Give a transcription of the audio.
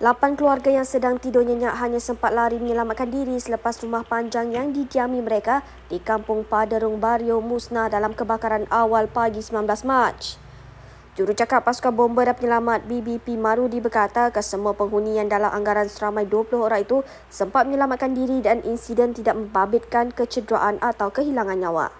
Lapan keluarga yang sedang tidur nyenyak hanya sempat lari menyelamatkan diri selepas rumah panjang yang didiami mereka di kampung Paderung Bario musnah dalam kebakaran awal pagi 19 Mac. Jurucakap pasukan bomba dan penyelamat BBP Marudi berkata kesemua penghuni yang dalam anggaran seramai 20 orang itu sempat menyelamatkan diri dan insiden tidak membabitkan kecederaan atau kehilangan nyawa.